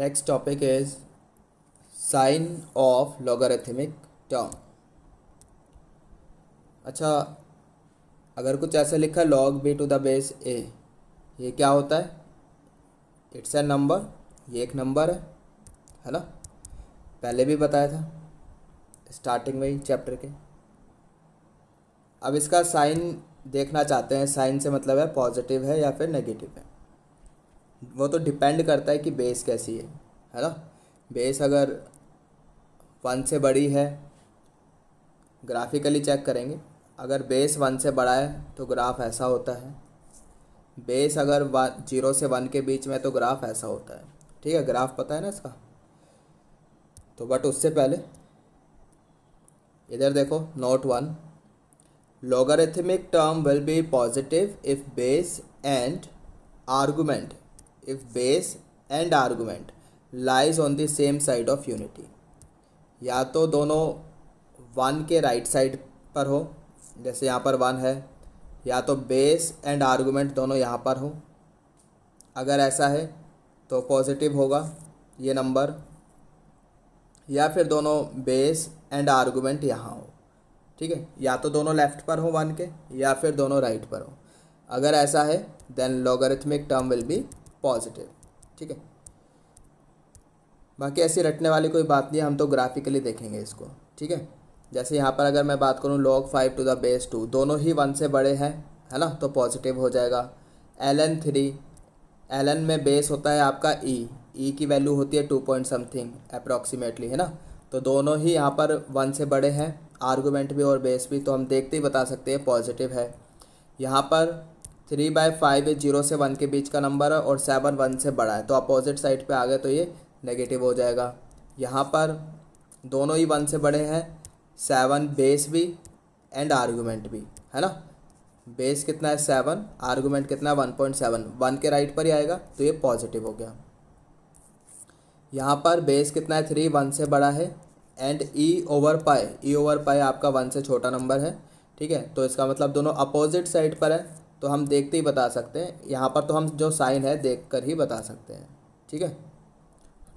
Next topic is sign of logarithmic term अच्छा अगर कुछ ऐसा लिखा log B to the base A ये क्या होता है इट्स ए नंबर ये एक नंबर है है ना पहले भी बताया था स्टार्टिंग में ही चैप्टर के अब इसका साइन देखना चाहते हैं साइन से मतलब है पॉजिटिव है या फिर नेगेटिव है वो तो डिपेंड करता है कि बेस कैसी है है ना बेस अगर वन से बड़ी है ग्राफिकली चेक करेंगे अगर बेस वन से बड़ा है तो ग्राफ ऐसा होता है बेस अगर वन जीरो से वन के बीच में तो ग्राफ ऐसा होता है ठीक है ग्राफ पता है ना इसका तो बट उससे पहले इधर देखो note one logarithmic term will be positive if base and argument if base and argument lies on the same side of unity या तो दोनों वन के राइट right साइड पर हो जैसे यहाँ पर वन है या तो बेस एंड आर्गूमेंट दोनों यहाँ पर हो अगर ऐसा है तो पॉजिटिव होगा ये नंबर या फिर दोनों बेस एंड आर्गूमेंट यहाँ हो ठीक है या तो दोनों लेफ्ट पर हो वन के या फिर दोनों राइट right पर हो अगर ऐसा है then logarithmic term will be positive ठीक है बाकी ऐसी रटने वाली कोई बात नहीं है हम तो ग्राफिकली देखेंगे इसको ठीक है जैसे यहाँ पर अगर मैं बात करूँ log five to the base two दोनों ही वन से बड़े हैं है ना तो पॉजिटिव हो जाएगा L N three L N में बेस होता है आपका ई e. ई e की वैल्यू होती है टू पॉइंट समथिंग अप्रॉक्सीमेटली है ना तो दोनों ही यहाँ पर वन से बड़े हैं आर्गूमेंट भी और बेस भी तो हम देखते ही बता सकते हैं पॉजिटिव है यहाँ पर थ्री बाय फाइव ये जीरो से वन के बीच का नंबर है और सेवन वन से बड़ा है तो अपोजिट साइड पे आ गए तो ये नेगेटिव हो जाएगा यहाँ पर दोनों ही वन से बड़े हैं सेवन बेस भी एंड आर्गूमेंट भी है ना बेस कितना है सेवन आर्गूमेंट कितना है वन पॉइंट सेवन वन के राइट पर ही आएगा तो ये पॉजिटिव हो गया यहाँ पर बेस कितना है थ्री वन से बड़ा है एंड ई ओवर पाए ई ओवर पाए आपका वन से छोटा नंबर है ठीक है तो इसका मतलब दोनों अपोजिट साइड पर है तो हम देखते ही बता सकते हैं यहाँ पर तो हम जो साइन है देख कर ही बता सकते हैं ठीक है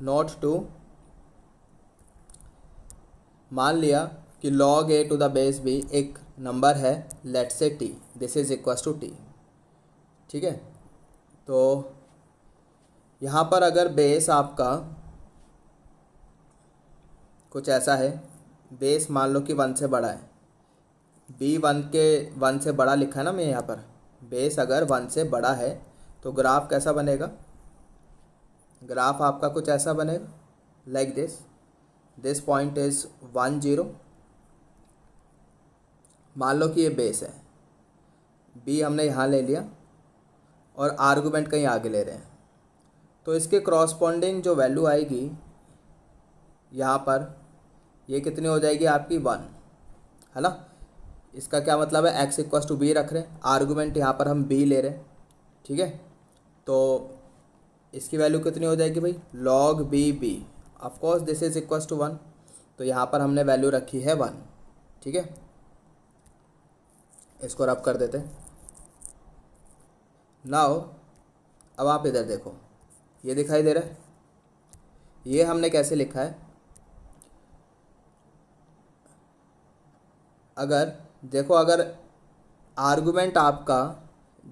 नोट टू मान लिया कि log A to the base B एक नंबर है let say T this is equal to T ठीक है तो यहाँ पर अगर बेस आपका कुछ ऐसा है बेस मान लो कि वन से बड़ा है बी वन के वन से बड़ा लिखा है ना मैं यहाँ पर बेस अगर वन से बड़ा है तो ग्राफ कैसा बनेगा ग्राफ आपका कुछ ऐसा बनेगा like this this point is one zero मान लो कि ये बेस है बी हमने यहाँ ले लिया और आर्गूमेंट कहीं आगे ले रहे हैं तो इसके क्रॉसपॉन्डिंग जो वैल्यू आएगी यहाँ पर ये कितनी हो जाएगी आपकी वन है ना इसका क्या मतलब है एक्स इक्वस टू बी रख रहे हैं आर्गूमेंट यहाँ पर हम बी ले रहे हैं ठीक है तो इसकी वैल्यू कितनी हो जाएगी भाई log B B of course this is equals to one तो यहाँ पर हमने वैल्यू रखी है वन ठीक है इसको रब कर देते नाउ अब आप इधर देखो ये दिखाई दे रहा है ये हमने कैसे लिखा है अगर देखो अगर आर्गूमेंट आपका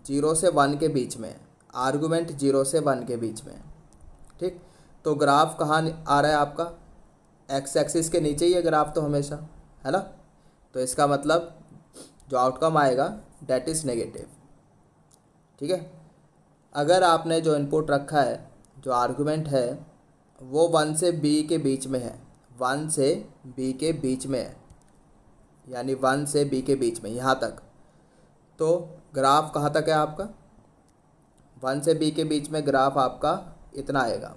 जीरो से वन के बीच में आर्गूमेंट जीरो से वन के बीच में ठीक तो ग्राफ कहाँ आ रहा है आपका एक्स एक्सिस के नीचे ही है ग्राफ तो हमेशा है ना तो इसका मतलब जो आउटकम आएगा डेट इज़ नेगेटिव ठीक है अगर आपने जो इनपुट रखा है जो आर्गूमेंट है वो वन से बी के बीच में है वन से बी के बीच में है यानी वन से बी के बीच में यहाँ तक तो ग्राफ कहाँ तक है आपका वन से बी के बीच में ग्राफ आपका इतना आएगा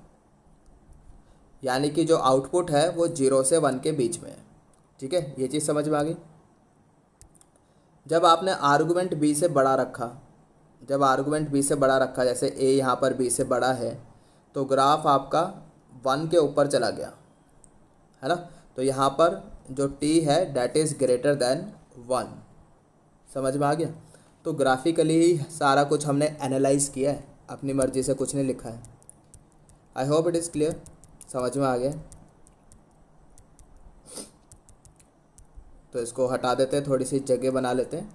यानी कि जो आउटपुट है वो जीरो से वन के बीच में है ठीक है ये चीज़ समझ में आ गई जब आपने आर्गूमेंट बी से बड़ा रखा जब आर्गुमेंट बी से बड़ा रखा जैसे ए यहाँ पर बी से बड़ा है तो ग्राफ आपका वन के ऊपर चला गया है ना तो यहाँ पर जो टी है that is greater than one समझ में आ गया तो ग्राफिकली ही सारा कुछ हमने एनालाइज किया है अपनी मर्जी से कुछ नहीं लिखा है I hope it is clear समझ में आ गया तो इसको हटा देते हैं थोड़ी सी जगह बना लेते हैं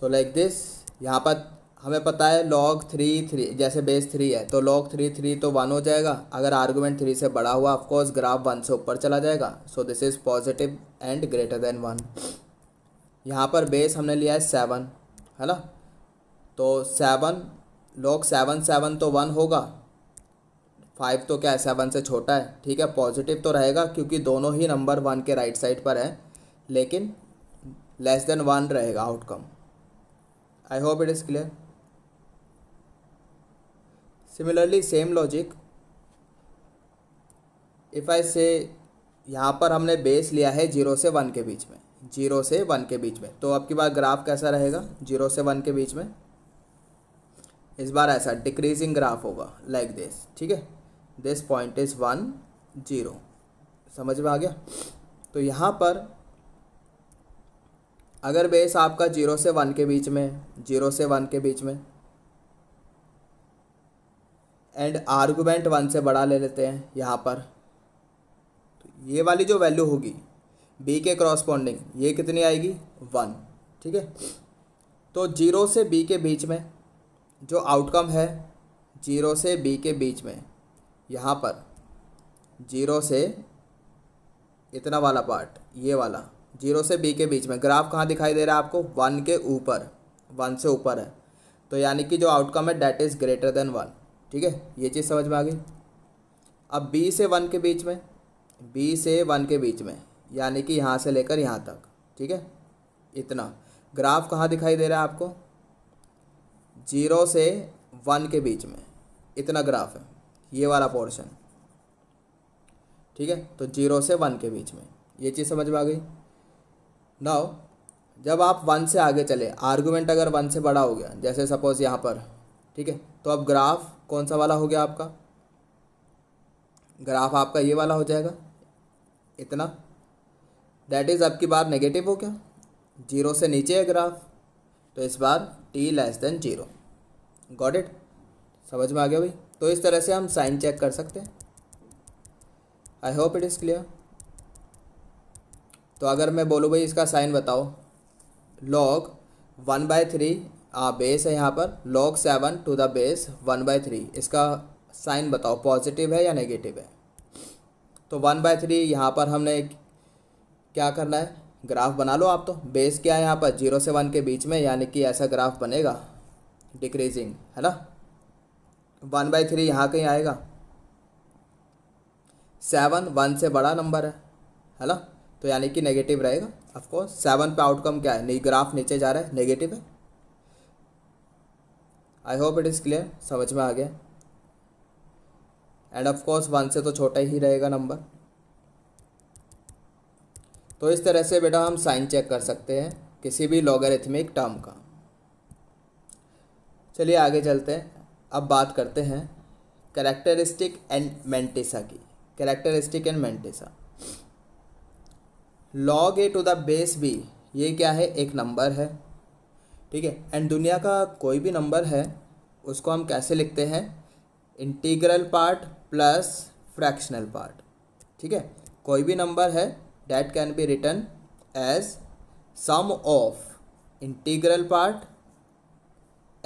सो लाइक दिस यहाँ पर हमें पता है लॉग थ्री थ्री जैसे बेस थ्री है तो लॉग थ्री थ्री तो वन हो जाएगा अगर आर्गूमेंट थ्री से बड़ा हुआ ऑफकोर्स ग्राफ वन से ऊपर चला जाएगा so this is positive and greater than one यहाँ पर बेस हमने लिया है सेवन है ना तो सेवन लॉग सेवन सेवन तो वन होगा फाइव तो क्या है सेवन से छोटा है ठीक है पॉजिटिव तो रहेगा क्योंकि दोनों ही नंबर वन के राइट साइड पर है लेकिन लेस देन वन रहेगा outcome I hope it is clear similarly same logic if I say यहाँ पर हमने बेस लिया है जीरो से वन के बीच में जीरो से वन के बीच में तो की बार ग्राफ कैसा रहेगा जीरो से वन के बीच में इस बार ऐसा डिक्रीजिंग ग्राफ होगा लाइक दिस ठीक है this point is one zero समझ में आ गया तो यहाँ पर अगर बेस आपका जीरो से वन के बीच में जीरो से वन के बीच में एंड आर्गूमेंट वन से बड़ा ले लेते हैं यहाँ पर तो ये वाली जो वैल्यू होगी बी के क्रॉसपॉन्डिंग ये कितनी आएगी वन ठीक है तो जीरो से बी के बीच में जो आउटकम है जीरो से बी के बीच में यहाँ पर जीरो से इतना वाला पार्ट ये वाला जीरो से बी के बीच में ग्राफ कहाँ दिखाई दे रहा है आपको वन के ऊपर वन से ऊपर है तो यानी कि जो आउटकम है that is greater than one ठीक है ये चीज़ समझ में आ गई अब बी से वन के बीच में बी से वन के बीच में यानी कि यहाँ से लेकर यहाँ तक ठीक है इतना ग्राफ कहाँ दिखाई दे रहा है आपको जीरो से वन के बीच में इतना ग्राफ है ये वाला पोर्शन ठीक है तो जीरो से वन के बीच में ये चीज़ समझ में आ गई नाउ जब आप वन से आगे चले आर्गूमेंट अगर वन से बड़ा हो गया जैसे सपोज़ यहाँ पर ठीक है तो अब ग्राफ कौन सा वाला हो गया आपका ग्राफ आपका ये वाला हो जाएगा इतना दैट इज़ आपकी बार नेगेटिव हो गया जीरो से नीचे है ग्राफ तो इस बार T less than zero got it समझ में आ गया भाई तो इस तरह से हम साइन चेक कर सकते हैं I hope it is clear तो अगर मैं बोलूँ भाई इसका साइन बताओ log one by three base है यहाँ पर log seven to the base one by three इसका साइन बताओ पॉजिटिव है या नेगेटिव है तो वन बाई थ्री यहाँ पर हमने क्या करना है ग्राफ बना लो आप तो बेस क्या है यहाँ पर जीरो से वन के बीच में यानी कि ऐसा ग्राफ बनेगा डिक्रीजिंग है ना वन बाई थ्री यहाँ कहीं आएगा सेवन वन से बड़ा नंबर है है ना तो यानी कि नेगेटिव रहेगा ऑफकोर्स सेवन पे आउटकम क्या है नहीं ग्राफ नीचे जा रहा है नेगेटिव है I hope it is clear समझ में आ गया एंड ऑफ कोर्स वन से तो छोटा ही रहेगा नंबर तो इस तरह से बेटा हम साइन चेक कर सकते हैं किसी भी लॉगरिथमिक टर्म का चलिए आगे चलते हैं अब बात करते हैं करेक्टरिस्टिक एंड मेंटेसा की characteristic and mantissa log A to the base B ये क्या है एक नंबर है ठीक है एंड दुनिया का कोई भी नंबर है उसको हम कैसे लिखते हैं integral part plus fractional part ठीक है कोई भी नंबर है that can be written as sum of integral part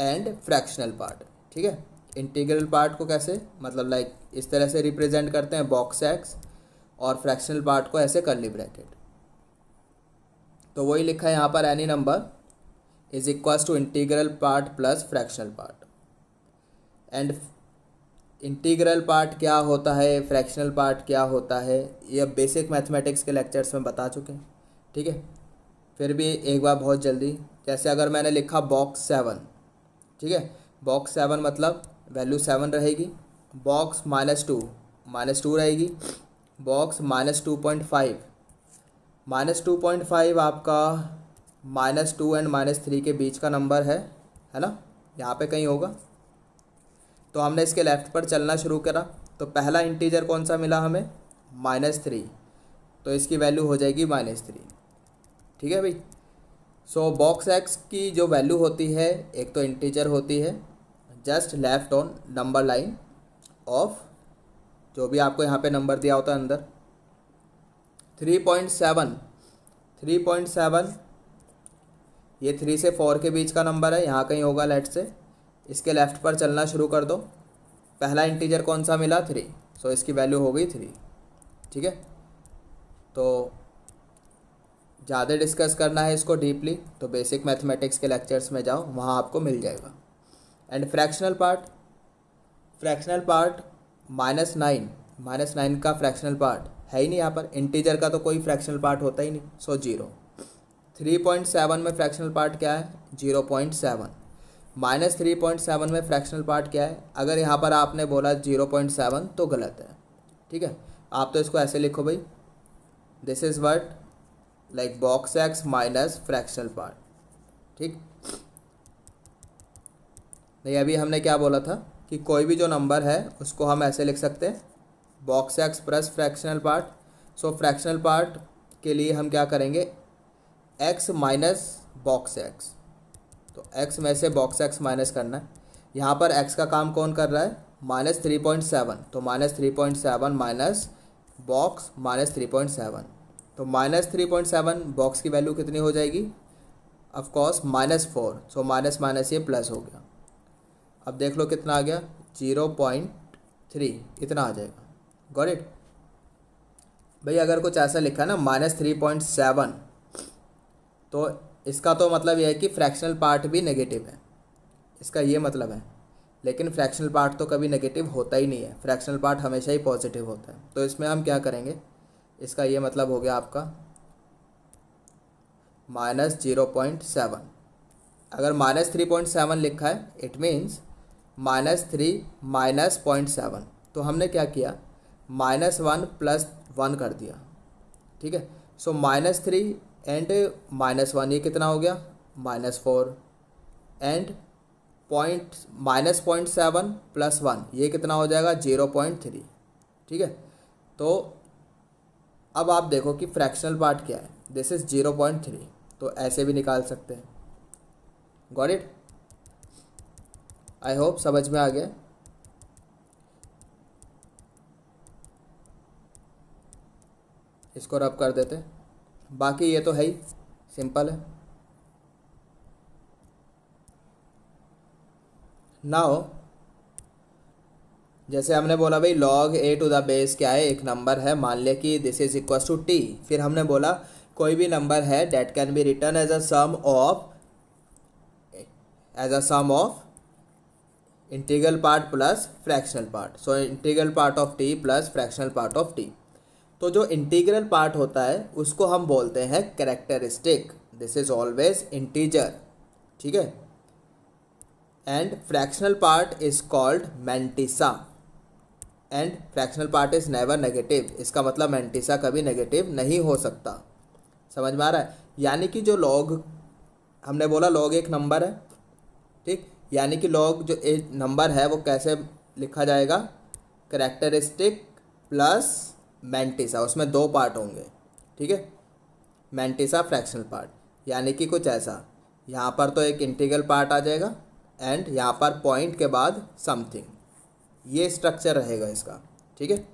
and fractional part ठीक है इंटीग्रल पार्ट को कैसे मतलब लाइक like, इस तरह से रिप्रेजेंट करते हैं बॉक्स एक्स और फ्रैक्शनल पार्ट को ऐसे कर ली ब्रैकेट तो वही लिखा है यहाँ पर any number is equals to integral part plus fractional part and integral part क्या होता है फ्रैक्शनल पार्ट क्या होता है ये बेसिक मैथमेटिक्स के लेक्चर्स में बता चुके हैं ठीक है फिर भी एक बार बहुत जल्दी जैसे अगर मैंने लिखा बॉक्स सेवन ठीक है बॉक्स सेवन मतलब वैल्यू सेवन रहेगी box minus two minus two रहेगी box minus two point five minus two point five आपका minus two and minus three के बीच का नंबर है है ना यहाँ पे कहीं होगा तो हमने इसके लेफ्ट पर चलना शुरू करा तो पहला इंटीजर कौन सा मिला हमें माइनस थ्री तो इसकी वैल्यू हो जाएगी माइनस थ्री ठीक है भाई सो बॉक्स एक्स की जो वैल्यू होती है एक तो इंटीजर होती है just left on number line of जो भी आपको यहाँ पे नंबर दिया होता है अंदर three point seven three point seven ये थ्री से फोर के बीच का नंबर है यहाँ कहीं होगा लेफ्ट से इसके लेफ्ट पर चलना शुरू कर दो पहला इंटीजर कौन सा मिला थ्री सो इसकी वैल्यू हो गई थ्री ठीक है तो ज़्यादा डिस्कस करना है इसको डीपली तो बेसिक मैथमेटिक्स के लेक्चर्स में जाओ वहाँ आपको मिल जाएगा and fractional part fractional part minus nine minus nine का फ्रैक्शनल पार्ट है ही नहीं यहाँ पर इंटीजर का तो कोई फ्रैक्शनल पार्ट होता ही नहीं so zero three point seven में फ्रैक्शनल पार्ट क्या है zero point seven minus three point seven में फ्रैक्शनल पार्ट क्या है अगर यहाँ पर आपने बोला जीरो पॉइंट सेवन तो गलत है ठीक है आप तो इसको ऐसे लिखो भाई this is what like box X minus fractional part ठीक नहीं अभी हमने क्या बोला था कि कोई भी जो नंबर है उसको हम ऐसे लिख सकते हैं box X plus fractional part so fractional part के लिए हम क्या करेंगे एक्स माइनस बॉक्स एक्स तो एक्स में से बॉक्स एक्स माइनस करना है यहाँ पर एक्स का काम कौन कर रहा है माइनस थ्री पॉइंट सेवन तो minus three point seven minus box minus three point seven तो minus three point seven box की वैल्यू कितनी हो जाएगी of course minus four so minus minus ये प्लस हो गया अब देख लो कितना आ गया जीरो पॉइंट थ्री इतना आ जाएगा गॉट इट भाई अगर कुछ ऐसा लिखा ना माइनस थ्री पॉइंट सेवन तो इसका तो मतलब यह है कि फ्रैक्शनल पार्ट भी नेगेटिव है इसका ये मतलब है लेकिन फ्रैक्शनल पार्ट तो कभी नेगेटिव होता ही नहीं है फ्रैक्शनल पार्ट हमेशा ही पॉजिटिव होता है तो इसमें हम क्या करेंगे इसका ये मतलब हो गया आपका माइनस जीरो पॉइंट सेवन अगर माइनस थ्री पॉइंट सेवन लिखा है it means minus three minus point seven तो हमने क्या किया माइनस वन प्लस वन कर दिया ठीक है so minus three and minus one ये कितना हो गया minus four and point minus point seven plus one ये कितना हो जाएगा जीरो पॉइंट थ्री ठीक है तो अब आप देखो कि फ्रैक्शनल पार्ट क्या है this is zero point three तो ऐसे भी निकाल सकते हैं गॉट इट आई होप समझ में आ गया इसको रब कर देते हैं बाकी ये तो है ही सिंपल है नाओ जैसे हमने बोला भाई log A to the base क्या है एक नंबर है मान लिया कि this is equal to T फिर हमने बोला कोई भी नंबर है that can be written as a sum of as a sum of integral part plus fractional part so integral part of T plus fractional part of T तो जो integral part होता है उसको हम बोलते हैं characteristic this is always integer ठीक है and fractional part is called mantissa and fractional part is never negative इसका मतलब मैंटिसा कभी नेगेटिव नहीं हो सकता समझ में आ रहा है यानी कि जो लॉग हमने बोला लॉग एक नंबर है ठीक यानी कि लॉग जो एक नंबर है वो कैसे लिखा जाएगा करेक्टरिस्टिक प्लस मैंटिसा उसमें दो पार्ट होंगे ठीक है मैंटिसा फ्रैक्शनल पार्ट यानी कि कुछ ऐसा यहाँ पर तो एक इंटीग्रल पार्ट आ जाएगा एंड यहाँ पर पॉइंट के बाद समथिंग ये स्ट्रक्चर रहेगा इसका ठीक है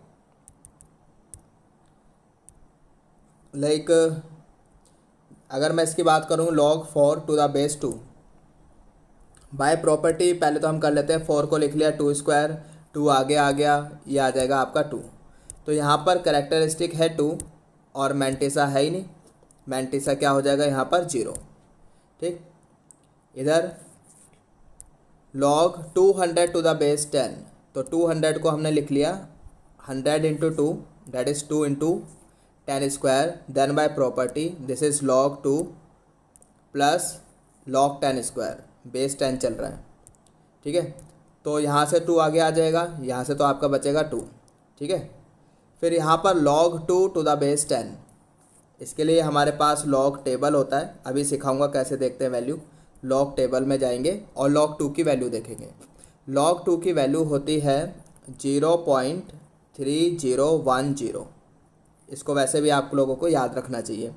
लाइक अगर मैं इसकी बात करूँ log four to the base two by property पहले तो हम कर लेते हैं फोर को लिख लिया टू स्क्वायर टू आगे आ गया ये आ जाएगा आपका टू तो यहाँ पर करेक्टरिस्टिक है टू और मैंटिसा है ही नहीं मैंटिसा क्या हो जाएगा यहाँ पर जीरो ठीक इधर log two hundred to the base ten तो टू हंड्रेड को हमने लिख लिया hundred into two that is two into ten square then by property this is log two plus log ten square base ten चल रहा है ठीक है तो यहाँ से टू आगे आ जाएगा यहाँ से तो आपका बचेगा टू ठीक है फिर यहाँ पर log two to the base ten इसके लिए हमारे पास लॉग टेबल होता है अभी सिखाऊंगा कैसे देखते हैं वैल्यू लॉग टेबल में जाएंगे और लॉग टू की वैल्यू देखेंगे लॉग टू की वैल्यू होती है zero point three zero one zero इसको वैसे भी आप लोगों को याद रखना चाहिए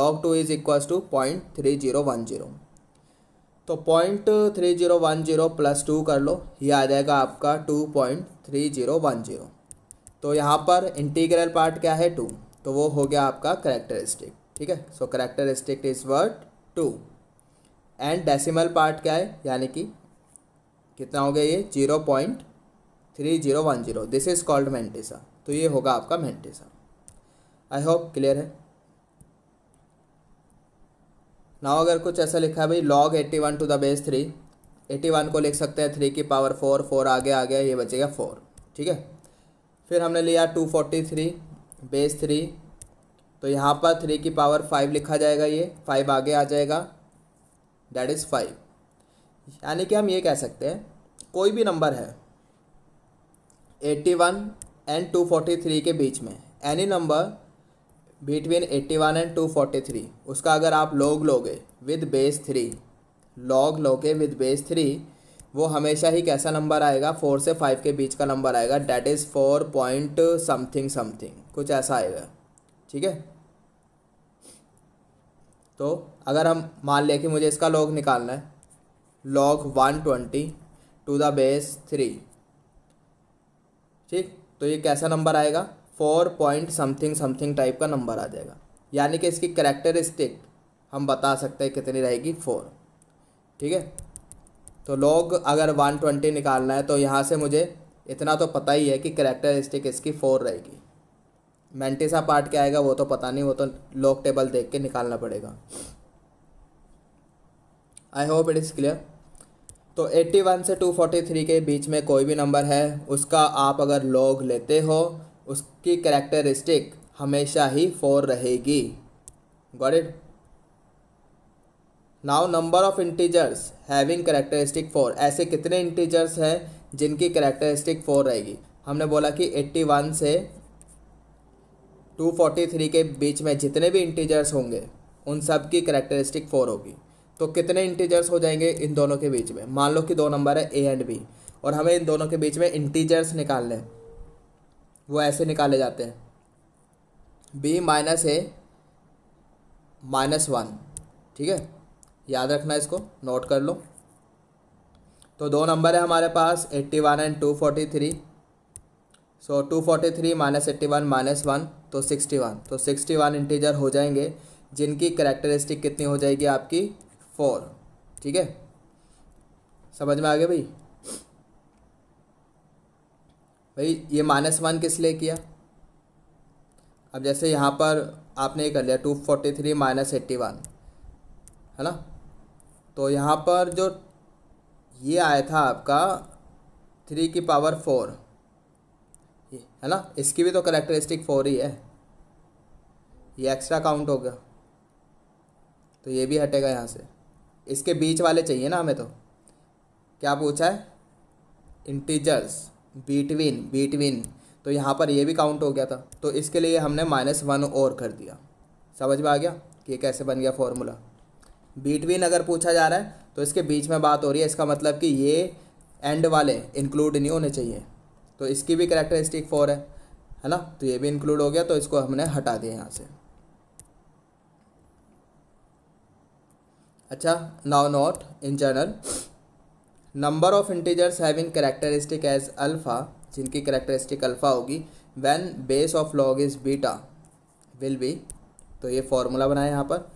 log two is equal to point three zero one zero तो point three zero one zero plus two कर लो ये आ जाएगा आपका two point three zero one zero तो यहाँ पर इंटीग्रल पार्ट क्या है टू तो वो हो गया आपका करेक्टरिस्टिक ठीक है so characteristic is word two and decimal part क्या है यानी कि कितना हो गया ये zero point three zero one zero this is called mantissa तो ये होगा आपका मेंटिसा आई होप क्लियर है नाउ अगर कुछ ऐसा लिखा है भाई log eighty one to the base three eighty one को लिख सकते हैं थ्री की पावर फोर फोर आगे आ गया ये बचेगा फोर ठीक है फिर हमने लिया two forty three base three तो यहाँ पर थ्री की पावर फाइव लिखा जाएगा ये फाइव आगे आ जाएगा डैट इज़ फाइव यानी कि हम ये कह सकते हैं कोई भी नंबर है eighty one and two forty three के बीच में any number between eighty one and two forty three उसका अगर आप लॉग लोगे विद बेस थ्री लॉग लोगे विद बेस थ्री वो हमेशा ही कैसा नंबर आएगा फोर से फाइव के बीच का नंबर आएगा that is four point something something कुछ ऐसा आएगा ठीक है तो अगर हम मान लें कि मुझे इसका लॉग निकालना है log one twenty two the base three ठीक तो ये कैसा नंबर आएगा four point something something type का नंबर आ जाएगा यानी कि इसकी करेक्टरिस्टिक हम बता सकते हैं कितनी रहेगी फोर ठीक है तो लॉग अगर वन ट्वेंटी निकालना है तो यहाँ से मुझे इतना तो पता ही है कि करेक्टरिस्टिक इसकी फोर रहेगी मेंटिसा पार्ट क्या आएगा वो तो पता नहीं वो तो लॉग टेबल देख के निकालना पड़ेगा I hope it is clear तो 81 से 243 के बीच में कोई भी नंबर है उसका आप अगर लॉग लेते हो उसकी करेक्टरिस्टिक हमेशा ही फोर रहेगी got it now number of integers having characteristic four ऐसे कितने इंटीजर्स हैं जिनकी करेक्टरिस्टिक फोर रहेगी हमने बोला कि एट्टी वन से टू फोर्टी थ्री के बीच में जितने भी इंटीजर्स होंगे उन सब की करेक्टरिस्टिक फोर होगी तो कितने इंटीजर्स हो जाएंगे इन दोनों के बीच में मान लो कि दो नंबर है ए एंड बी और हमें इन दोनों के बीच में इंटीजर्स निकालने वो ऐसे निकाले जाते हैं B minus A minus one ठीक है याद रखना इसको नोट कर लो तो दो नंबर है हमारे पास eighty one and two forty three so two forty three minus eighty one minus one तो सिक्सटी वन तो सिक्सटी वन इंटीजर हो जाएंगे जिनकी करेक्टरिस्टिक कितनी हो जाएगी आपकी फोर ठीक है समझ में आ गया भाई भाई ये माइनस वन किस लिए किया अब जैसे यहाँ पर आपने ये कर लिया two forty three minus eighty one है ना तो यहाँ पर जो ये आया था आपका थ्री की पावर फोर है ना इसकी भी तो करेक्टरिस्टिक फोर ही है ये एक्स्ट्रा काउंट हो गया तो ये भी हटेगा यहाँ से इसके बीच वाले चाहिए ना हमें तो क्या पूछा है इंटीजर्स बिटवीन बीटवीन तो यहाँ पर ये भी काउंट हो गया था तो इसके लिए हमने माइनस वन और कर दिया समझ में आ गया कि ये कैसे बन गया फॉर्मूला बिटवीन अगर पूछा जा रहा है तो इसके बीच में बात हो रही है इसका मतलब कि ये एंड वाले इंक्लूड नहीं होने चाहिए तो इसकी भी करेक्टरिस्टिक फोर है है ना तो ये भी इंक्लूड हो गया तो इसको हमने हटा दिया यहाँ से अच्छा now not in general number of integers having characteristic as alpha जिनकी करेक्टरिस्टिक अल्फ़ा होगी when base of log is beta will be तो ये फॉर्मूला बनाए यहाँ पर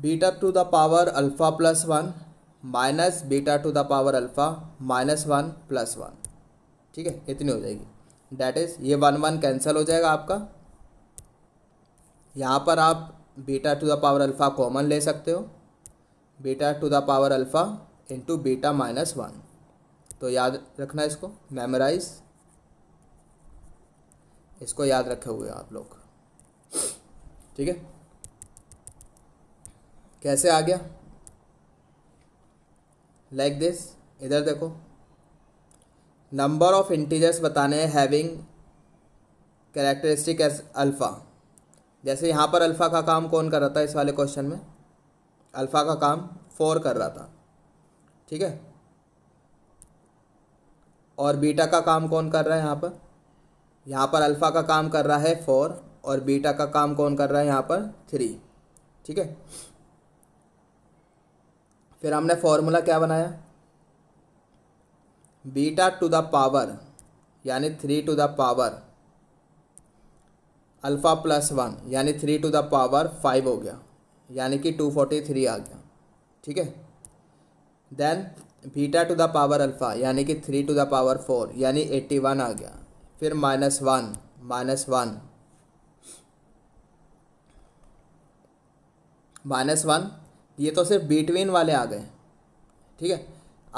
beta to the power alpha plus one minus beta to the power alpha minus one plus one ठीक है इतनी हो जाएगी डैट इज़ ये वन वन कैंसिल हो जाएगा आपका यहाँ पर आप beta to the power alpha common ले सकते हो beta to the power alpha into beta minus one तो याद रखना इसको मेमोराइज इसको याद रखे हुए आप लोग ठीक है कैसे आ गया लाइक like दिस इधर देखो नंबर ऑफ इंटीजर्स बताने हैविंग कैरेक्टरिस्टिक एज अल्फ़ा जैसे यहाँ पर अल्फ़ा का काम कौन कर रहा था इस वाले क्वेश्चन में अल्फ़ा का काम फोर कर रहा था ठीक है और बीटा का काम कौन कर रहा है यहाँ पर यहाँ पर अल्फ़ा का काम कर रहा है फोर और बीटा का काम कौन कर रहा है यहाँ पर थ्री ठीक है फिर हमने फॉर्मूला क्या बनाया बीटा टू द पावर यानी three to the power alpha plus one यानी three to the power five हो गया यानी कि टू फोर्टी थ्री आ गया ठीक है then beta to the power alpha यानी कि three to the power four यानी एट्टी वन आ गया फिर minus one minus one minus one ये तो सिर्फ बिटवीन वाले आ गए ठीक है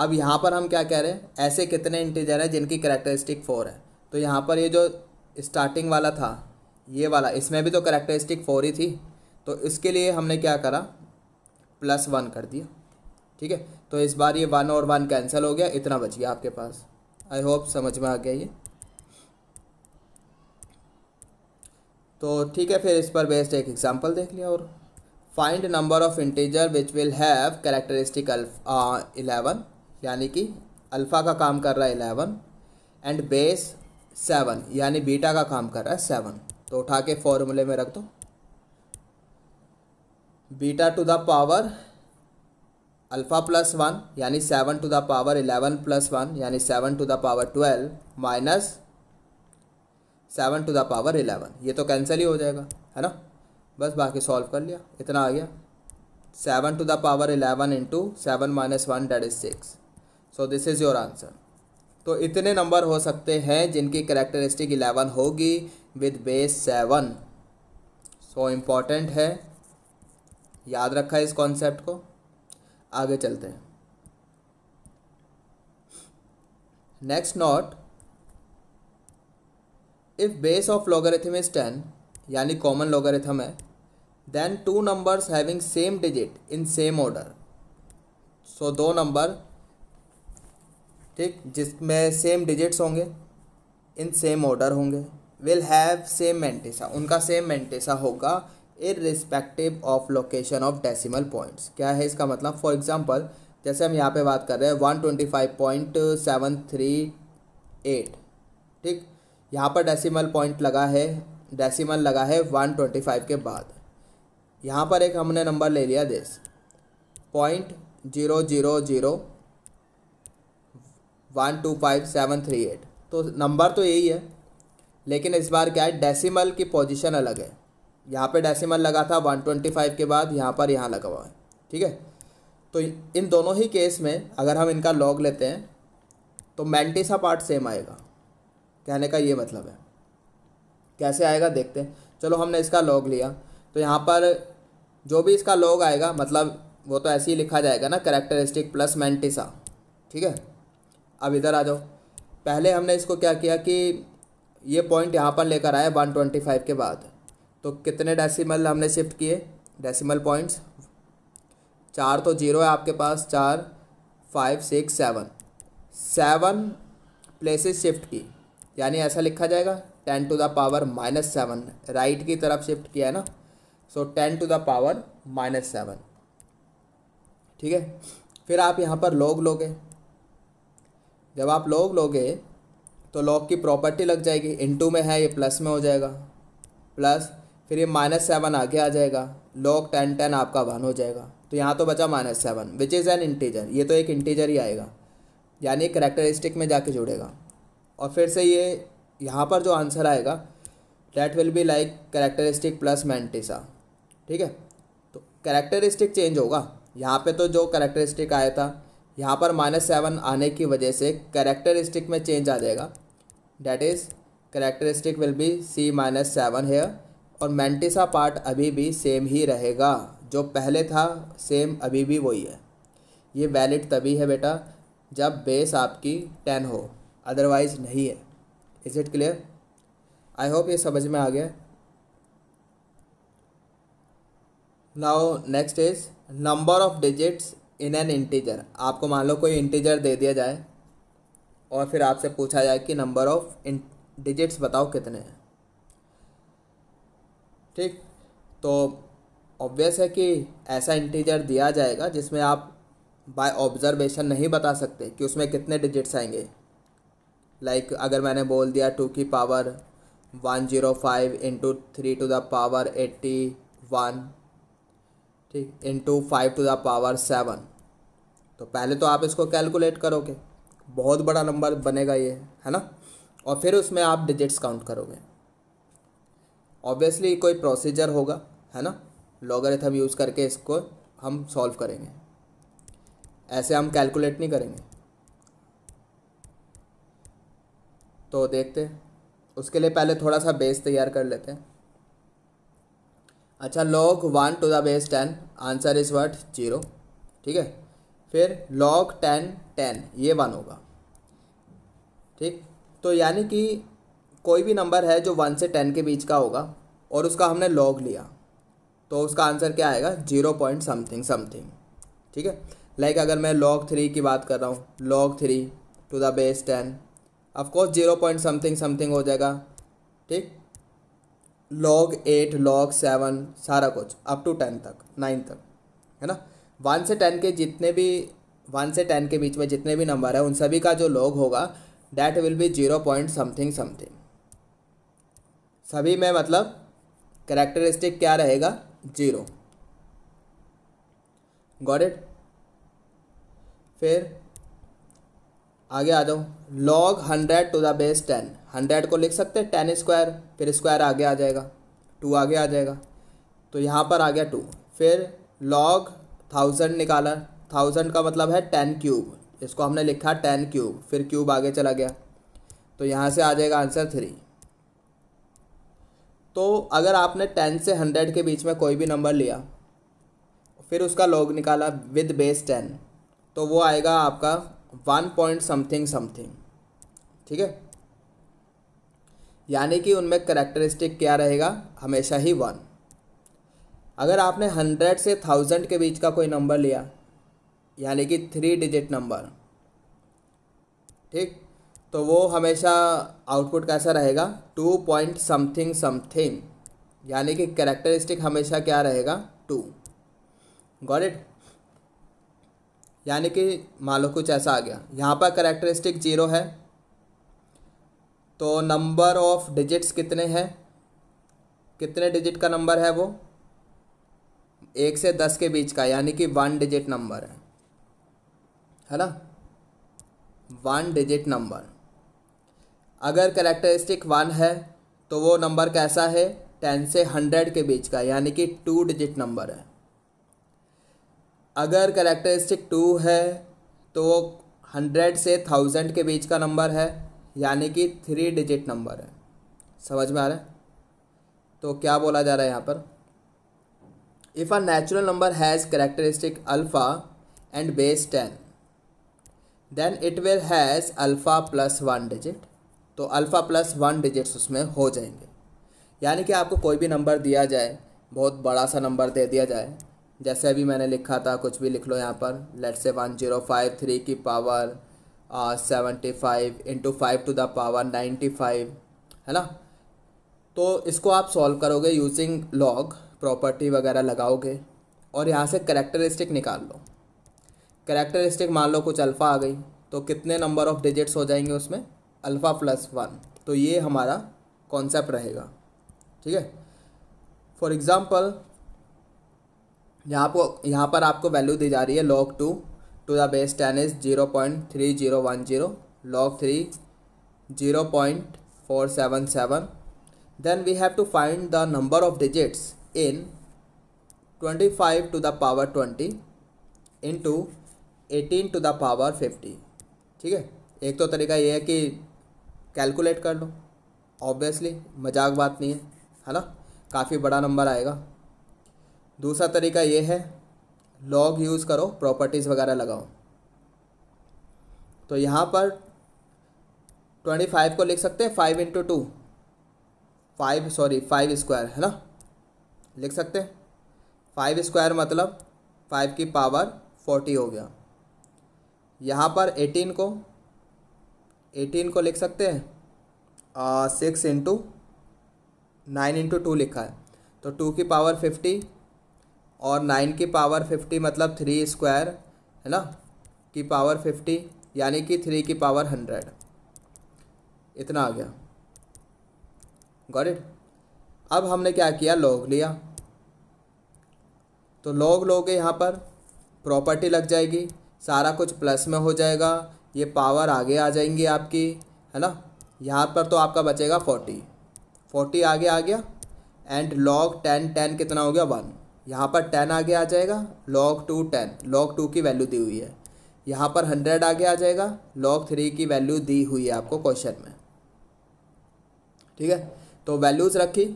अब यहाँ पर हम क्या कह रहे हैं ऐसे कितने इंटीजर हैं जिनकी करेक्टरिस्टिक फोर है तो यहाँ पर ये जो स्टार्टिंग वाला था ये वाला इसमें भी तो करेक्टरिस्टिक फोर ही थी तो इसके लिए हमने क्या करा प्लस वन कर दिया ठीक है तो इस बार ये वन और वन कैंसिल हो गया इतना बच गया आपके पास आई होप समझ में आ गया ये तो ठीक है फिर इस पर बेस्ड एक एग्ज़ाम्पल देख लिया और find number of integer which will have characteristic eleven यानी कि अल्फ़ा का काम कर रहा है इलेवन एंड बेस सेवन यानी बीटा का काम कर रहा है सेवन तो उठा के फॉर्मूले में रख दो beta to the power alpha plus one यानी seven to the power eleven plus one यानी seven to the power twelve minus seven to the power eleven ये तो कैंसिल ही हो जाएगा है ना बस बाकी सॉल्व कर लिया इतना आ गया seven to the power eleven into seven minus one that is six so this is your answer तो इतने नंबर हो सकते हैं जिनकी करेक्टरिस्टिक इलेवन होगी with base seven so important है याद रखा है इस कॉन्सेप्ट को आगे चलते हैं next note if base of logarithm is ten यानी कॉमन लॉगरिथम है then two numbers having same digit in same order so दो नंबर ठीक जिसमें सेम डिजिट्स होंगे इन सेम ऑर्डर होंगे विल हैव सेम मेंटेसा उनका सेम मेंटेसा होगा irrespective of location of decimal points क्या है इसका मतलब फॉर एग्जाम्पल जैसे हम यहाँ पे बात कर रहे हैं one twenty five point seven three eight ठीक यहाँ पर डेसिमल पॉइंट लगा है डेसिमल लगा है वन ट्वेंटी फाइव के बाद यहाँ पर एक हमने नंबर ले लिया देश point zero zero zero one two five seven three eight तो नंबर तो यही है लेकिन इस बार क्या है डेसिमल की पोजीशन अलग है यहाँ पे डेसिमल लगा था वन ट्वेंटी फाइव के बाद यहाँ पर यहाँ लगा हुआ है ठीक है तो इन दोनों ही केस में अगर हम इनका लॉग लेते हैं तो मेंटिसा पार्ट सेम आएगा कहने का ये मतलब है कैसे आएगा देखते हैं चलो हमने इसका लॉग लिया तो यहाँ पर जो भी इसका लोग आएगा मतलब वो तो ऐसे ही लिखा जाएगा ना करेक्टरिस्टिक प्लस मैंटिसा ठीक है अब इधर आ जाओ पहले हमने इसको क्या किया कि ये पॉइंट यहाँ पर लेकर आए वन ट्वेंटी फाइव के बाद तो कितने डेसिमल हमने शिफ्ट किए डेसिमल पॉइंट्स चार तो जीरो है आपके पास चार five six seven seven places shift की यानी ऐसा लिखा जाएगा ten to the power minus seven right की तरफ शिफ्ट किया है ना so ten to the power minus seven ठीक है फिर आप यहाँ पर लॉग लोगे जब आप लॉग लोगे तो लॉग की प्रॉपर्टी लग जाएगी इनटू में है ये प्लस में हो जाएगा प्लस फिर ये माइनस सेवन आगे आ जाएगा लॉग टेन टेन आपका वन हो जाएगा तो यहाँ तो बचा minus seven which is an integer ये तो एक इंटीजर ही आएगा यानी करेक्टरिस्टिक में जाके जुड़ेगा और फिर से ये यहाँ पर जो आंसर आएगा that will be like characteristic plus mantissa ठीक है तो करेक्टरिस्टिक चेंज होगा यहाँ पे तो जो करेक्टरिस्टिक आया था यहाँ पर माइनस सेवन आने की वजह से करेक्टरिस्टिक में चेंज आ जाएगा that is characteristic will be C minus seven है और मेंटिसा पार्ट अभी भी सेम ही रहेगा जो पहले था सेम अभी भी वही है ये वैलिड तभी है बेटा जब बेस आपकी टेन हो अदरवाइज़ नहीं है is it clear I hope ये समझ में आ गया now next is number of digits in an integer आपको मान लो कोई इंटीजर दे दिया जाए और फिर आपसे पूछा जाए कि नंबर ऑफ डिजिट्स बताओ कितने हैं ठीक तो ऑब्वियस है कि ऐसा इंटीजर दिया जाएगा जिसमें आप बाय ऑब्जर्वेशन नहीं बता सकते कि उसमें कितने डिजिट्स आएंगे लाइक like, अगर मैंने बोल दिया टू की power one zero five into three to the power eighty one ठीक into five to the power seven तो पहले तो आप इसको कैलकुलेट करोगे बहुत बड़ा नंबर बनेगा ये है ना और फिर उसमें आप डिजिट्स काउंट करोगे ऑब्वियसली कोई प्रोसीजर होगा है ना लॉगरिथम यूज़ करके इसको हम सॉल्व करेंगे ऐसे हम कैलकुलेट नहीं करेंगे तो देखते उसके लिए पहले थोड़ा सा बेस तैयार कर लेते हैं अच्छा log one to the base ten answer is what zero ठीक है फिर लॉक टेन टेन ये वन होगा ठीक तो यानी कि कोई भी नंबर है जो वन से टेन के बीच का होगा और उसका हमने लॉग लिया तो उसका आंसर क्या आएगा जीरो पॉइंट समथिंग समथिंग ठीक है लाइक अगर मैं लॉग थ्री की बात कर रहा हूँ log three to the base ten of course zero point something something हो जाएगा ठीक लॉग एट लॉग सेवन सारा कुछ अप टू टेन तक नाइन तक है ना वन से टेन के जितने भी वन से टेन के बीच में जितने भी नंबर है उन सभी का जो लॉग होगा that will be zero point something something सभी में मतलब करेक्टरिस्टिक क्या रहेगा जीरो गॉड इट फिर आगे आ जाऊँ log hundred to the base ten hundred को लिख सकते हैं टेन स्क्वायर फिर स्क्वायर आगे आ जाएगा टू आगे आ जाएगा तो यहाँ पर आ गया टू फिर लॉग थाउजेंड निकाला थाउजेंड का मतलब है टेन क्यूब इसको हमने लिखा टेन क्यूब फिर क्यूब आगे चला गया तो यहाँ से आ जाएगा आंसर थ्री तो अगर आपने टेन से हंड्रेड के बीच में कोई भी नंबर लिया फिर उसका लॉग निकाला विद बेस टेन तो वो आएगा आपका वन पॉइंट समथिंग समथिंग ठीक है यानी कि उनमें करेक्टरिस्टिक क्या रहेगा हमेशा ही वन अगर आपने हंड्रेड से थाउजेंड के बीच का कोई नंबर लिया यानी कि थ्री डिजिट नंबर ठीक तो वो हमेशा आउटपुट कैसा रहेगा टू पॉइंट समथिंग समथिंग यानी कि करेक्टरिस्टिक हमेशा क्या रहेगा टू गॉट इट यानी कि मान लो कुछ ऐसा आ गया यहाँ पर करेक्टरिस्टिक जीरो है तो नंबर ऑफ डिजिट्स कितने हैं कितने डिजिट का नंबर है वो एक से दस के बीच का यानी कि वन डिजिट नंबर है है ना वन डिजिट नंबर अगर करेक्टरिस्टिक वन है तो वो नंबर कैसा है टेन से हंड्रेड के बीच का यानी कि टू डिजिट नंबर है अगर करेक्टरिस्टिक टू है तो वो हंड्रेड से थाउजेंड के बीच का नंबर है यानी कि थ्री डिजिट नंबर है समझ में आ रहा है तो क्या बोला जा रहा है यहाँ पर if a natural number has characteristic alpha and base ten then it will has alpha plus one digit तो अल्फ़ा प्लस वन डिजिट्स उसमें हो जाएंगे यानी कि आपको कोई भी नंबर दिया जाए बहुत बड़ा सा नंबर दे दिया जाए जैसे अभी मैंने लिखा था कुछ भी लिख लो यहाँ पर लेट से वन जीरो फाइव थ्री की power seventy five into five to the power ninety five है ना तो इसको आप सॉल्व करोगे यूजिंग लॉग प्रॉपर्टी वगैरह लगाओगे और यहाँ से करेक्टरिस्टिक निकाल लो करेक्टरिस्टिक मान लो कुछ अल्फ़ा आ गई तो कितने नंबर ऑफ़ डिजिट्स हो जाएंगे उसमें अल्फ़ा प्लस वन तो ये हमारा कॉन्सेप्ट रहेगा ठीक है फॉर एग्ज़ाम्पल यहाँ पर यहाँ पर आपको वैल्यू दी जा रही है log two to the base ten is zero point three zero one zero log 3 0.477 then we have to find the number of digits in 25 to the power 20 into 18 to the power 50 ठीक है एक तो तरीका ये है कि calculate कर लो obviously मजाक बात नहीं है है ना काफ़ी बड़ा नंबर आएगा दूसरा तरीका ये है लॉग यूज़ करो प्रॉपर्टीज़ वगैरह लगाओ तो यहाँ पर ट्वेंटी फाइव को लिख सकते हैं five into two five sorry five square है ना लिख सकते हैं फाइव स्क्वायर मतलब फाइव की पावर फोर्टी हो गया यहाँ पर एटीन को एटीन को लिख सकते हैं six into nine into two लिखा है तो टू की पावर फिफ्टी और नाइन की पावर फिफ्टी मतलब थ्री स्क्वायर है ना की पावर फिफ्टी यानी कि थ्री की पावर हंड्रेड इतना आ गया गॉट इट अब हमने क्या किया लॉग लिया तो लॉग लोगे यहाँ पर प्रॉपर्टी लग जाएगी सारा कुछ प्लस में हो जाएगा ये पावर आगे आ जाएंगी आपकी है ना यहाँ पर तो आपका बचेगा फोर्टी फोर्टी आगे आ गया एंड लॉग टेन टेन कितना हो गया वन यहाँ पर टेन आगे आ जाएगा log two ten log two की वैल्यू दी हुई है यहाँ पर हंड्रेड आगे आ जाएगा लॉग थ्री की वैल्यू दी हुई है आपको क्वेश्चन में ठीक है तो वैल्यूज़ रखी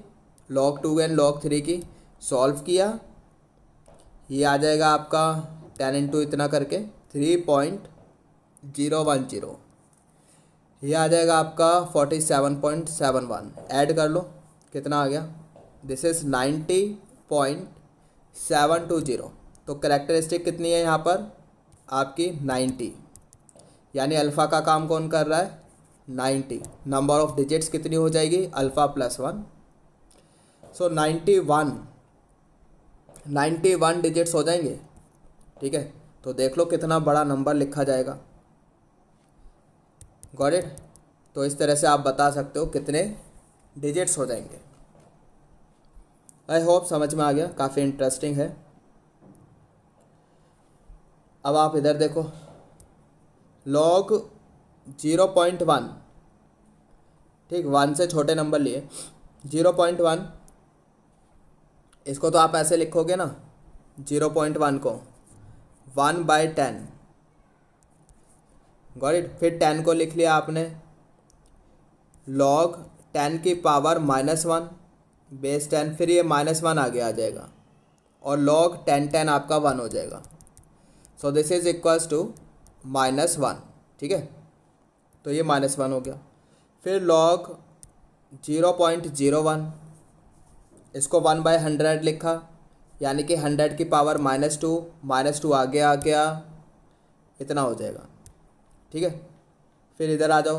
log two and log three की सॉल्व किया ये आ जाएगा आपका टेन इंटू इतना करके three point zero one zero ये आ जाएगा आपका forty seven point seven one add कर लो कितना आ गया this is ninety point seven two zero तो करेक्टरिस्टिक कितनी है यहाँ पर आपकी नाइन्टी यानी अल्फ़ा का काम कौन कर रहा है नाइन्टी नंबर ऑफ़ डिजिट्स कितनी हो जाएगी alpha plus one so ninety one ninety one digits हो जाएंगे ठीक है तो देख लो कितना बड़ा नंबर लिखा जाएगा गॉड इट तो इस तरह से आप बता सकते हो कितने डिजिट्स हो जाएंगे आई होप समझ में आ गया काफ़ी इंटरेस्टिंग है अब आप इधर देखो लॉग जीरो पॉइंट वन ठीक वन से छोटे नंबर लिए जीरो पॉइंट वन इसको तो आप ऐसे लिखोगे ना जीरो पॉइंट वन को one by ten got it फिर टेन को लिख लिया आपने लॉग टेन की power minus one base ten फिर ये माइनस वन आगे आ जाएगा और लॉग टेन टेन आपका वन हो जाएगा so this is equals to minus one ठीक है तो ये माइनस वन हो गया फिर log zero point zero one इसको वन बाय हंड्रेड लिखा यानी कि हंड्रेड की power minus two minus two आगे आ गया इतना हो जाएगा ठीक है फिर इधर आ जाओ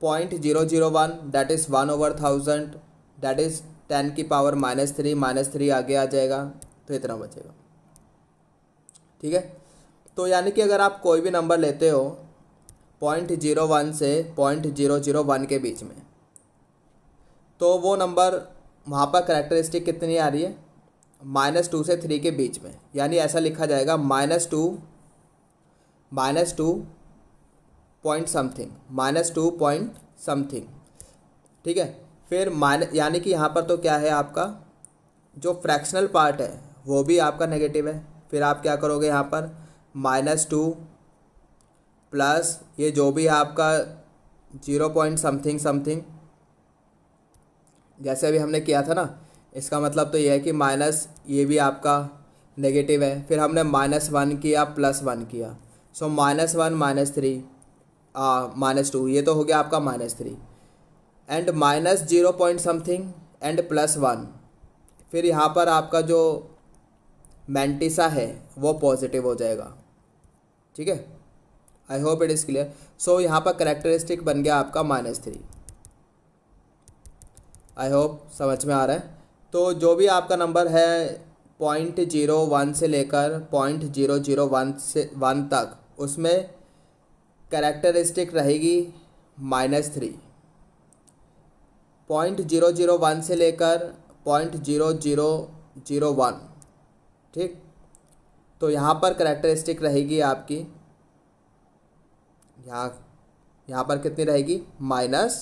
point zero zero one that is one over thousand that is ten की power minus three minus three आगे आ जाएगा तो इतना बचेगा ठीक है तो यानी कि अगर आप कोई भी नंबर लेते हो पॉइंट जीरो वन से पॉइंट जीरो जीरो वन के बीच में तो वो नंबर वहाँ पर करेक्टरिस्टिक कितनी आ रही है माइनस टू से थ्री के बीच में यानी ऐसा लिखा जाएगा minus two minus two point something minus two point something ठीक है फिर माइन यानी कि यहाँ पर तो क्या है आपका जो फ्रैक्शनल पार्ट है वो भी आपका नेगेटिव है फिर आप क्या करोगे यहाँ पर माइनस टू प्लस ये जो भी है आपका जीरो पॉइंट समथिंग समथिंग जैसे अभी हमने किया था ना इसका मतलब तो ये है कि माइनस ये भी आपका नेगेटिव है फिर हमने माइनस वन किया प्लस वन किया so minus one minus three minus two ये तो हो गया आपका minus three and minus zero point something and plus one फिर यहाँ पर आपका जो मैंटिसा है वो पॉजिटिव हो जाएगा ठीक है I hope it is clear so यहाँ पर करेक्टरिस्टिक बन गया आपका माइनस थ्री आई होप समझ में आ रहा है तो जो भी आपका नंबर है पॉइंट जीरो वन से लेकर पॉइंट जीरो जीरो वन से वन तक उसमें करेक्टरिस्टिक रहेगी minus three point zero zero one से लेकर point zero zero zero one ठीक तो यहाँ पर करेक्टरिस्टिक रहेगी आपकी यहाँ यहाँ पर कितनी रहेगी माइनस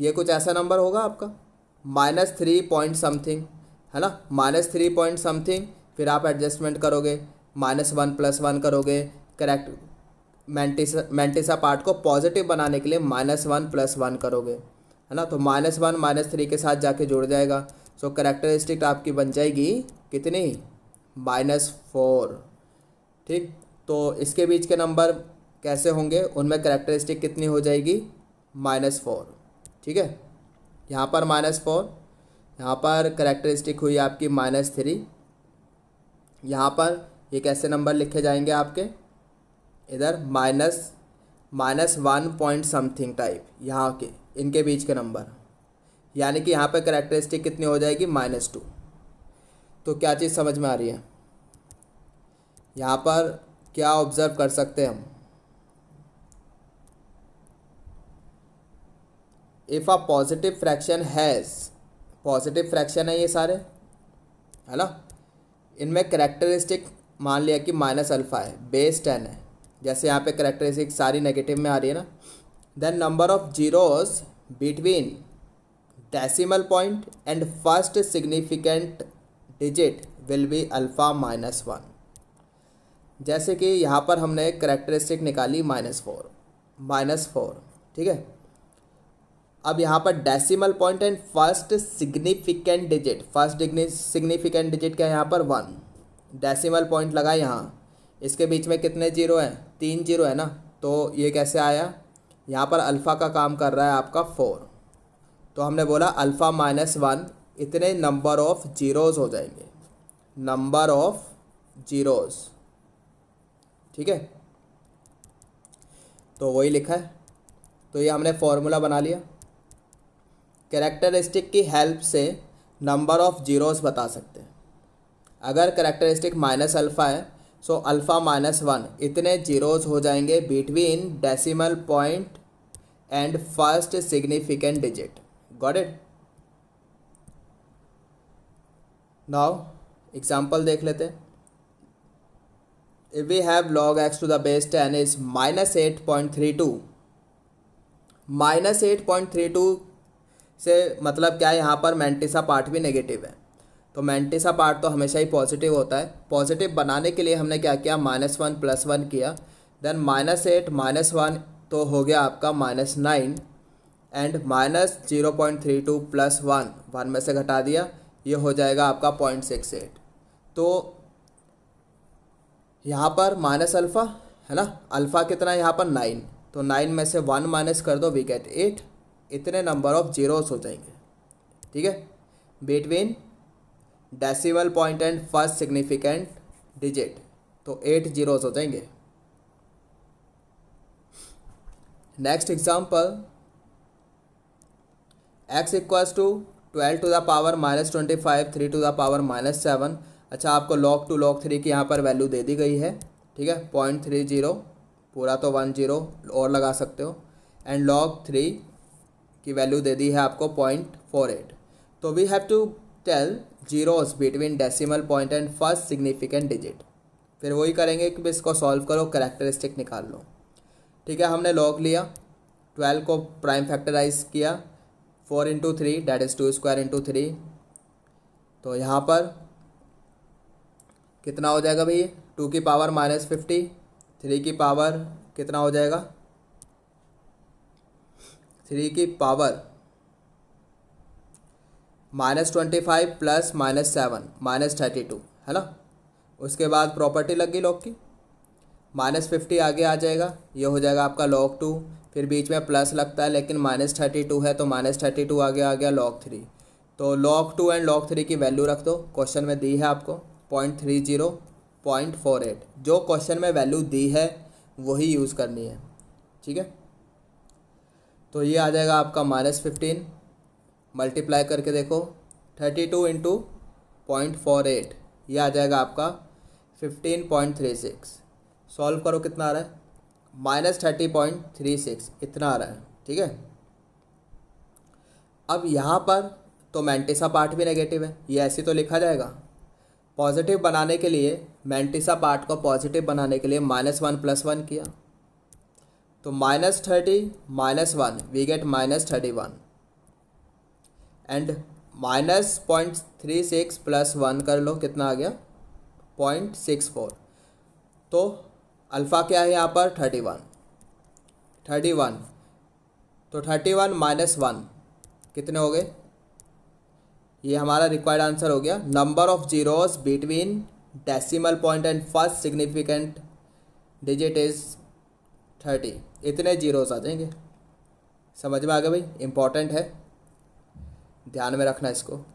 ये कुछ ऐसा नंबर होगा आपका माइनस थ्री पॉइंट समथिंग है ना माइनस थ्री पॉइंट समथिंग फिर आप एडजस्टमेंट करोगे माइनस वन प्लस वन करोगे करेक्ट मेंटिसा मेंटिसा पार्ट को पॉजिटिव बनाने के लिए माइनस वन प्लस वन करोगे है ना तो माइनस वन माइनस थ्री के साथ जाके जुड़ जाएगा सो तो करेक्टरिस्टिक आपकी बन जाएगी कितनी माइनस फोर ठीक तो इसके बीच के नंबर कैसे होंगे उनमें करेक्टरिस्टिक कितनी हो जाएगी माइनस फोर ठीक है यहाँ पर माइनस फोर यहाँ पर करेक्टरिस्टिक हुई आपकी माइनस थ्री यहाँ पर ये कैसे नंबर लिखे जाएंगे आपके इधर minus minus one point something type यहाँ के इनके बीच के नंबर यानी कि यहाँ पर करेक्टरिस्टिक कितनी हो जाएगी माइनस टू तो क्या चीज़ समझ में आ रही है यहाँ पर क्या ऑब्ज़र्व कर सकते हैं हम if a positive fraction has positive fraction है ये सारे है ना इनमें करेक्टरिस्टिक मान लिया कि माइनस अल्फ़ा है बेस टेन है जैसे यहाँ पे करेक्टरिस्टिक सारी नेगेटिव में आ रही है ना then number of zeros between decimal point and first significant digit will be alpha minus one जैसे कि यहाँ पर हमने करेक्टरिस्टिक निकाली माइनस फोर माइनस फोर ठीक है अब यहाँ पर decimal point and first significant digit first significant digit क्या है यहाँ पर वन डेसिमल पॉइंट लगा यहाँ इसके बीच में कितने जीरो हैं तीन जीरो है ना तो ये कैसे आया यहाँ पर अल्फ़ा का काम कर रहा है आपका फोर तो हमने बोला अल्फ़ा माइनस वन इतने नंबर ऑफ़ जीरोज़ हो जाएंगे नंबर ऑफ़ जीरोज़ ठीक है तो वही लिखा है तो ये हमने फॉर्मूला बना लिया करेक्टरिस्टिक की हेल्प से नंबर ऑफ़ जीरोज़ बता सकते हैं अगर करेक्टरिस्टिक माइनस अल्फ़ा है सो अल्फ़ा माइनस वन इतने जीरोज हो जाएंगे between decimal point and first significant digit got it now example देख लेते we have log x to the base ten is minus eight point three two minus eight point three two से मतलब क्या है यहाँ पर मेंटिसा पार्ट भी negative है तो मैंटिसा पार्ट तो हमेशा ही पॉजिटिव होता है पॉजिटिव बनाने के लिए हमने क्या किया माइनस वन प्लस वन किया then minus eight minus one तो हो गया आपका minus nine and minus zero point three two plus one one में से घटा दिया ये हो जाएगा आपका पॉइंट सिक्स एट तो यहाँ पर माइनस अल्फ़ा है ना अल्फ़ा कितना है यहाँ पर नाइन तो नाइन में से वन माइनस कर दो वी गेट एट इतने नंबर ऑफ जीरोस हो जाएंगे ठीक है between decimal point and first significant digit तो एट जीरोस हो जाएंगे next example x equals to twelve to the power minus twenty five three to the power minus seven अच्छा आपको लॉक टू लॉक थ्री की यहाँ पर value दे दी गई है ठीक है पॉइंट थ्री जीरो पूरा तो वन जीरो और लगा सकते हो एंड लॉग थ्री की वैल्यू दे दी है आपको पॉइंट फोर एट तो we have to tell zeros between decimal point and first significant digit फिर वही करेंगे कि इसको सॉल्व करो करेक्टरिस्टिक निकाल लो ठीक है हमने लॉग लिया ट्वेल्व को प्राइम फैक्टराइज किया four into three that is two square into three तो यहाँ पर कितना हो जाएगा भैया टू की पावर माइनस फिफ्टी थ्री की पावर कितना हो जाएगा थ्री की power minus twenty five plus minus seven minus thirty two है ना उसके बाद प्रॉपर्टी लग गई लॉग की माइनस फिफ्टी आगे आ जाएगा ये हो जाएगा आपका लॉग टू फिर बीच में प्लस लगता है लेकिन माइनस थर्टी टू है तो माइनस थर्टी टू आगे आ गया लॉग थ्री तो log two and log three की वैल्यू रख दो क्वेश्चन में दी है आपको point three zero point four eight जो क्वेश्चन में वैल्यू दी है वही यूज़ करनी है ठीक है तो ये आ जाएगा आपका माइनस फिफ्टीन मल्टीप्लाई करके देखो thirty two into point four eight ये आ जाएगा आपका fifteen point three six solve करो कितना आ रहा है minus thirty point three six इतना आ रहा है ठीक है अब यहाँ पर तो मैंटिसा पार्ट भी नेगेटिव है ये ऐसे तो लिखा जाएगा पॉजिटिव बनाने के लिए मैंटिसा पार्ट को पॉजिटिव बनाने के लिए माइनस वन प्लस वन किया तो minus thirty minus one we get minus thirty one and minus point three six plus one कर लो कितना आ गया पॉइंट सिक्स फोर तो अल्फ़ा क्या है यहाँ पर थर्टी वन थर्टी वन तो थर्टी वन माइनस वन कितने हो गए ये हमारा रिक्वायर्ड आंसर हो गया number of zeros between decimal point and first significant digit is thirty इतने जीरोस आ जाएंगे समझ में आ गया भाई इंपॉर्टेंट है ध्यान में रखना इसको